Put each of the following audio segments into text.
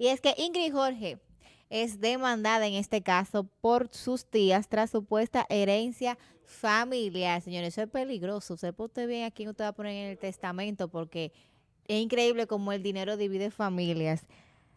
Y es que Ingrid Jorge es demandada en este caso por sus tías tras supuesta herencia familiar. Señores, eso es peligroso. Sepa usted bien a quién usted va a poner en el testamento porque es increíble como el dinero divide familias.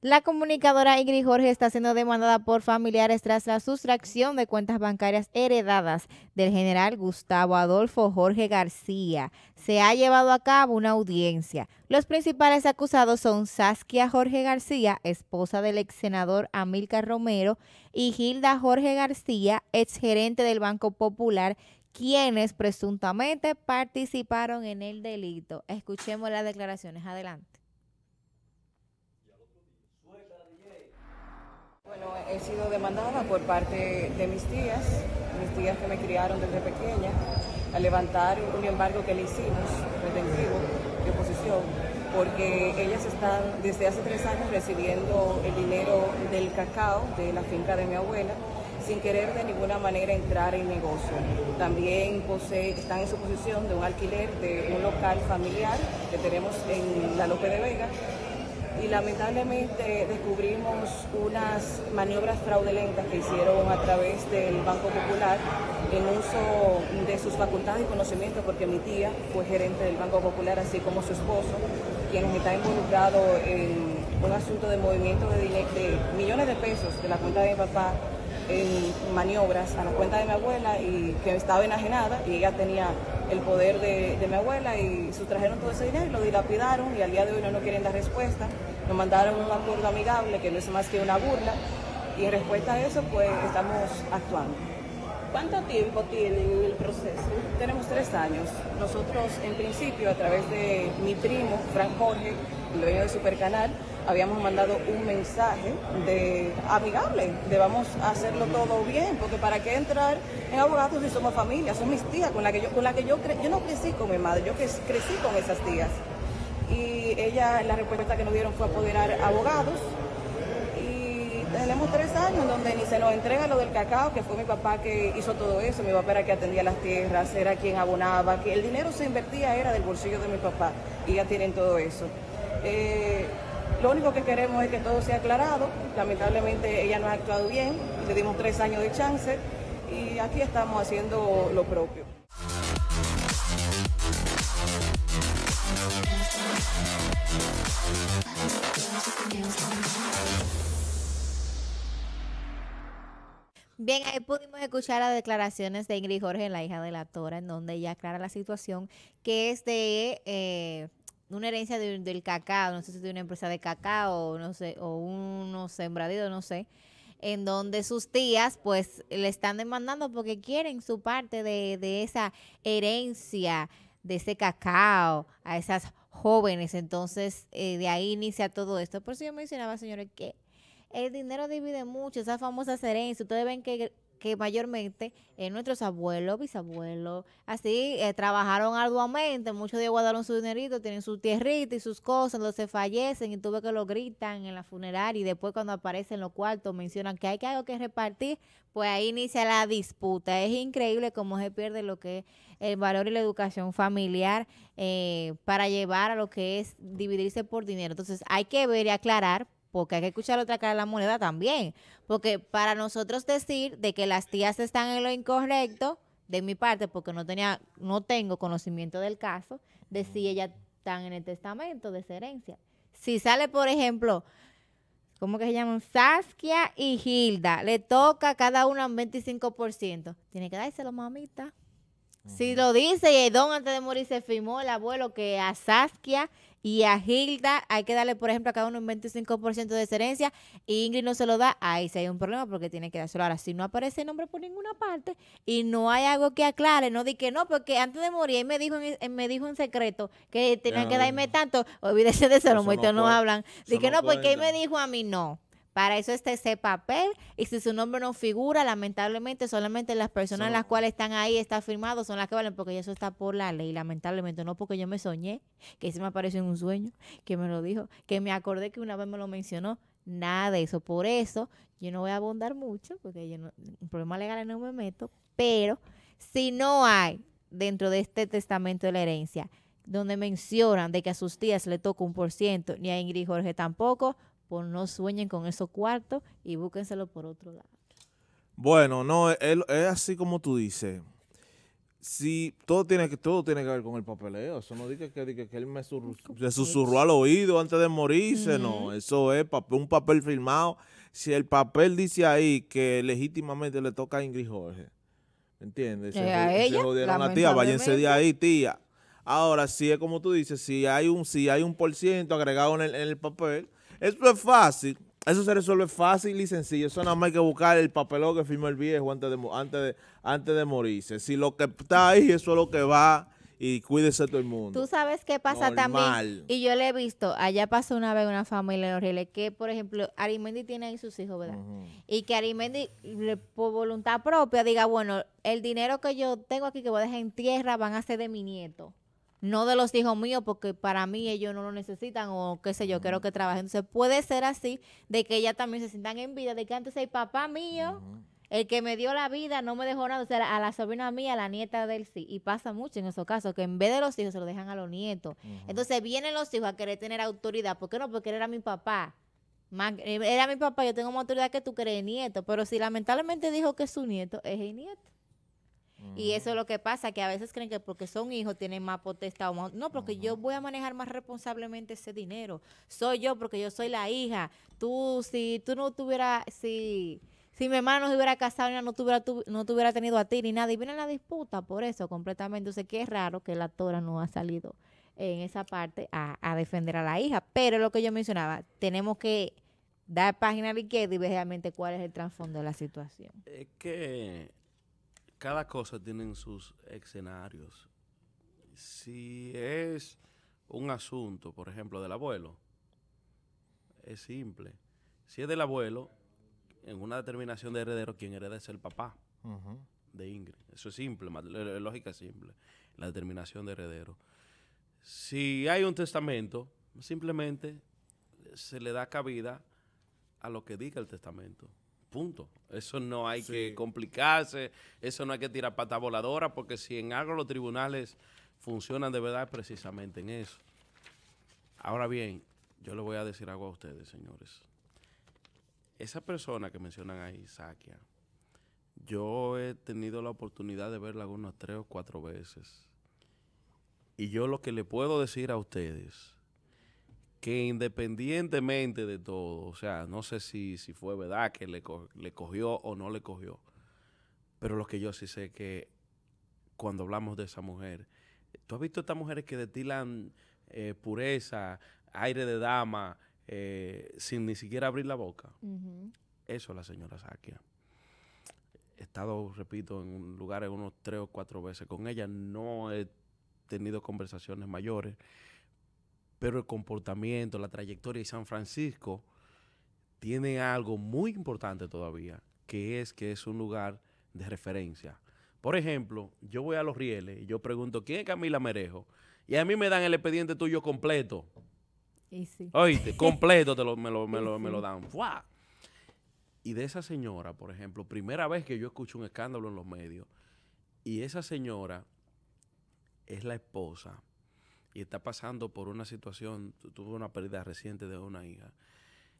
La comunicadora Ingrid Jorge está siendo demandada por familiares tras la sustracción de cuentas bancarias heredadas del general Gustavo Adolfo Jorge García. Se ha llevado a cabo una audiencia. Los principales acusados son Saskia Jorge García, esposa del ex senador Amílcar Romero, y Gilda Jorge García, exgerente del Banco Popular, quienes presuntamente participaron en el delito. Escuchemos las declaraciones. Adelante. he sido demandada por parte de mis tías, mis tías que me criaron desde pequeña, a levantar un embargo que le hicimos, retentivo, de oposición, porque ellas están desde hace tres años recibiendo el dinero del cacao de la finca de mi abuela sin querer de ninguna manera entrar en negocio. También posee, están en su posición de un alquiler de un local familiar que tenemos en la Lope de Vega y lamentablemente descubrimos unas maniobras fraudulentas que hicieron a través del Banco Popular en uso de sus facultades y conocimientos, porque mi tía fue gerente del Banco Popular, así como su esposo, quien está involucrado en un asunto de movimiento de, de millones de pesos de la cuenta de mi papá en maniobras a la cuenta de mi abuela y que estaba enajenada y ella tenía el poder de, mi abuela y sustrajeron todo ese dinero y lo dilapidaron y al día de hoy no nos quieren dar respuesta. Nos mandaron un acuerdo amigable que no es más que una burla y en respuesta a eso pues estamos actuando. ¿Cuánto tiempo tienen el proceso? Tenemos tres años. Nosotros en principio a través de mi primo, Frank Jorge, el dueño de Supercanal, habíamos mandado un mensaje de amigable, de vamos a hacerlo todo bien, porque para qué entrar en abogados si somos familia, son mis tías con la que yo, con la que yo, yo no crecí con mi madre, yo crecí con esas tías. Y ella, la respuesta que nos dieron fue apoderar abogados. Y tenemos tres años donde ni se nos entrega lo del cacao, que fue mi papá que hizo todo eso, mi papá era que atendía las tierras, era quien abonaba, que el dinero se invertía era del bolsillo de mi papá, y ya tienen todo eso. Eh, lo único que queremos es que todo sea aclarado. Lamentablemente ella no ha actuado bien, le dimos tres años de chance y aquí estamos haciendo lo propio. Bien, ahí pudimos escuchar las declaraciones de Ingrid Jorge, la hija de la Tora, en donde ella aclara la situación que es de eh, una herencia del cacao, no sé si de una empresa de cacao, no sé, o unos sembradíos, no sé, en donde sus tías pues le están demandando porque quieren su parte de, de esa herencia, de ese cacao, a esas jóvenes. Entonces, eh, de ahí inicia todo esto. Por eso yo mencionaba, señores, que el dinero divide mucho, esas famosas herencias. Ustedes ven que que mayormente nuestros abuelos, bisabuelos, así eh, trabajaron arduamente, muchos de ellos guardaron su dinerito, tienen su tierrita y sus cosas, entonces fallecen y tuve que lo gritan en la funeraria y después cuando aparecen los cuartos mencionan que hay que algo que repartir, pues ahí inicia la disputa. Es increíble cómo se pierde lo que es el valor y la educación familiar eh, para llevar a lo que es dividirse por dinero. Entonces hay que ver y aclarar porque hay que escuchar otra cara de la moneda también. Porque para nosotros decir de que las tías están en lo incorrecto, de mi parte, porque no tenía, no tengo conocimiento del caso, de si ellas están en el testamento de herencia. Si sale, por ejemplo, ¿cómo que se llaman? Saskia y Gilda. le toca a cada una un 25%. Tiene que dárselo, mamita. Si lo dice y el don antes de morir se firmó el abuelo que a Saskia y a Hilda hay que darle, por ejemplo, a cada uno un 25% de herencia y Ingrid no se lo da, ahí sí hay un problema porque tiene que darse. Ahora, si no aparece el nombre por ninguna parte y no hay algo que aclare, no di que no, porque antes de morir me dijo en, me dijo en secreto que tenía que darme tanto, olvídese de eso, los muertos no, hablan. Di que no, no porque él me dijo a mí no. Para eso está ese papel y si su nombre no figura, lamentablemente solamente las personas en las cuales están ahí, está firmado, son las que valen, porque eso está por la ley, lamentablemente, no porque yo me soñé, que se me apareció en un sueño, que me lo dijo, que me acordé que una vez me lo mencionó, nada de eso. Por eso yo no voy a abundar mucho, porque yo no, en problemas legales no me meto, pero si no hay dentro de este testamento de la herencia, donde mencionan de que a sus tías le toca un por ciento, ni a Ingrid Jorge tampoco, pues, no sueñen con esos cuartos y búsquenselo por otro lado. Bueno, no, es, así como tú dices si todo tiene que todo tiene que ver con el papeleo eso no dice que, él me se susurró al oído antes de morirse no eso es un papel firmado si el papel dice ahí que legítimamente le toca a Ingrid Jorge ¿entiendes? Eh, jodieron a tía váyanse de ahí tía ahora si es como tú dices si hay un si hay un por ciento agregado en el, en el papel eso es fácil. Eso se resuelve fácil y sencillo. Eso nada más hay que buscar el papelón que firmó el viejo antes de, antes de, antes de morirse. Si lo que está ahí, eso es lo que va y cuídese todo el mundo. Tú sabes qué pasa también. Y yo le he visto, allá pasó una vez una familia en que, por ejemplo, Arimendi tiene ahí sus hijos, ¿verdad? Y que Arimendi, por voluntad propia, diga, bueno, el dinero que yo tengo aquí que voy a dejar en tierra van a ser de mi nieto no de los hijos míos porque para mí ellos no lo necesitan o qué sé yo, creo quiero que trabajen. Entonces puede ser así de que ellas también se sientan en vida, de que antes el papá mío, el que me dio la vida, no me dejó nada, o sea, a la sobrina mía, a la nieta del sí. Y pasa mucho en esos casos, que en vez de los hijos se lo dejan a los nietos. Entonces vienen los hijos a querer tener autoridad, ¿por qué no? Porque era mi papá. Era mi papá, yo tengo más autoridad que tú, crees nieto. Pero si lamentablemente dijo que es su nieto, es el nieto. Y eso es lo que pasa, que a veces creen que porque son hijos tienen más potestad o más... No, porque yo voy a manejar más responsablemente ese dinero. Soy yo porque yo soy la hija. Tú, si tú no tuvieras... Si, si mi hermano no se hubiera casado, no tuviera, tu, no tuviera tenido a ti ni nada. Y viene la disputa por eso completamente. que qué raro que la Tora no ha salido en esa parte a, a defender a la hija. Pero lo que yo mencionaba, tenemos que dar página a la y ver realmente cuál es el trasfondo de la situación. Es que cada cosa tiene sus escenarios. Si es un asunto, por ejemplo, del abuelo, es simple. Si es del abuelo, en una determinación de heredero, quien hereda es el papá de Ingrid. Eso es simple, lógica simple, la determinación de heredero. Si hay un testamento, simplemente se le da cabida a lo que diga el testamento. Punto. Eso no hay que complicarse, eso no hay que tirar pata voladora, porque si en algo los tribunales funcionan de verdad es precisamente en eso. Ahora bien, yo le voy a decir algo a ustedes, señores. Esa persona que mencionan ahí, Sakia, yo he tenido la oportunidad de verla unas tres o cuatro veces. Y yo lo que le puedo decir a ustedes que independientemente de todo, o sea, no sé si, fue verdad que le, cogió o no le cogió, pero lo que yo sí sé que cuando hablamos de esa mujer, tú has visto estas mujeres que destilan eh, pureza, aire de dama, eh, sin ni siquiera abrir la boca. Eso es la señora Sakia. He estado, repito, en un lugares unos tres o cuatro veces con ella, no he tenido conversaciones mayores pero el comportamiento, la trayectoria de San Francisco tiene algo muy importante todavía, que es que es un lugar de referencia. Por ejemplo, yo voy a Los Rieles y yo pregunto, ¿quién es Camila Merejo? Y a mí me dan el expediente tuyo completo. Y Oíste, completo te me, lo, dan. Y de esa señora, por ejemplo, primera vez que yo escucho un escándalo en los medios, y esa señora es la esposa y está pasando por una situación, tuvo una pérdida reciente de una hija,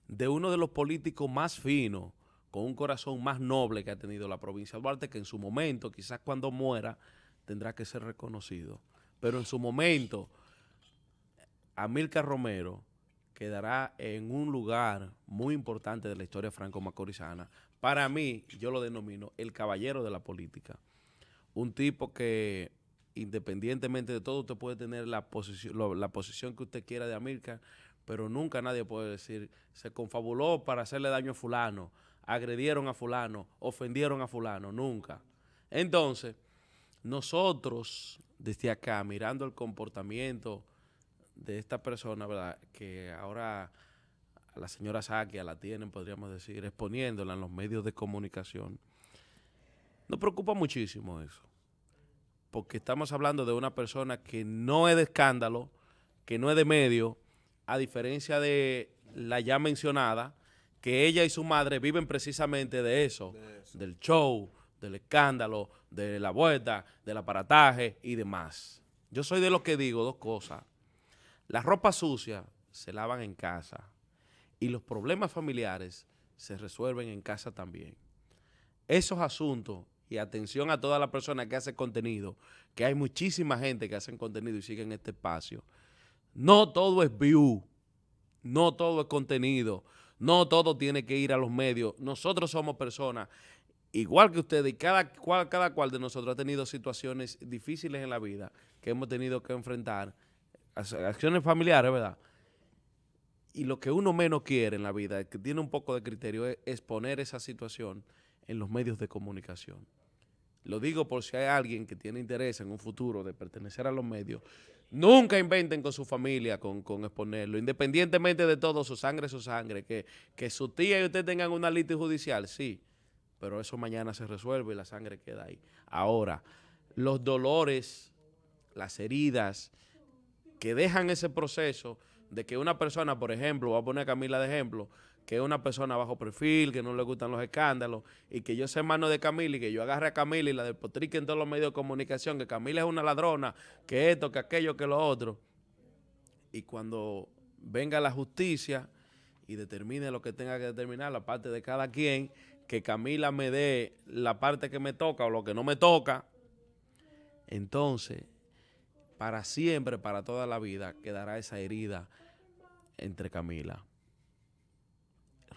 de uno de los políticos más finos, con un corazón más noble que ha tenido la provincia de Duarte, que en su momento, quizás cuando muera, tendrá que ser reconocido. Pero en su momento, Amílcar Romero quedará en un lugar muy importante de la historia franco-macorizana. Para mí, yo lo denomino el caballero de la política. Un tipo que independientemente de todo, usted puede tener la posición, la posición que usted quiera de América, pero nunca nadie puede decir, se confabuló para hacerle daño a fulano, agredieron a fulano, ofendieron a fulano, nunca. Entonces, nosotros desde acá, mirando el comportamiento de esta persona, ¿verdad? que ahora la señora Sakia la tienen, podríamos decir, exponiéndola en los medios de comunicación, nos preocupa muchísimo eso porque estamos hablando de una persona que no es de escándalo, que no es de medio, a diferencia de la ya mencionada, que ella y su madre viven precisamente de eso, del show, del escándalo, de la vuelta, del aparataje y demás. Yo soy de los que digo dos cosas. Las ropa sucia se lavan en casa y los problemas familiares se resuelven en casa también. Esos asuntos y atención a todas las personas que hacen contenido, que hay muchísima gente que hacen contenido y siguen este espacio. No todo es view, no todo es contenido, no todo tiene que ir a los medios. Nosotros somos personas igual que ustedes y cada cual, cada cual de nosotros ha tenido situaciones difíciles en la vida que hemos tenido que enfrentar, acciones familiares, ¿verdad? Y lo que uno menos quiere en la vida, que tiene un poco de criterio, es exponer esa situación en los medios de comunicación. Lo digo por si hay alguien que tiene interés en un futuro de pertenecer a los medios. Nunca inventen con su familia, con, exponerlo. Independientemente de todo, su sangre, su sangre. Que, que su tía y usted tengan una lista judicial, sí. Pero eso mañana se resuelve y la sangre queda ahí. Ahora, los dolores, las heridas que dejan ese proceso de que una persona, por ejemplo, voy a poner a Camila de ejemplo, que es una persona bajo perfil, que no le gustan los escándalos, y que yo sé mano de Camila y que yo agarre a Camila y la despotrique en todos los medios de comunicación, que Camila es una ladrona, que esto, que aquello, que lo otro. Y cuando venga la justicia y determine lo que tenga que determinar, la parte de cada quien, que Camila me dé la parte que me toca o lo que no me toca, entonces, para siempre, para toda la vida, quedará esa herida entre Camila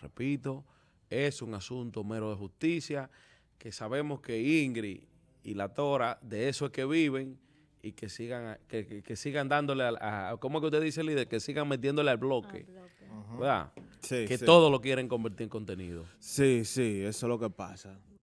repito, es un asunto mero de justicia, que sabemos que Ingrid y la Tora de eso es que viven y que sigan que, sigan dándole a, ¿cómo que usted dice líder? que sigan metiéndole al bloque, ¿verdad? que todos todo lo quieren convertir en contenido. Sí, sí, eso es lo que pasa.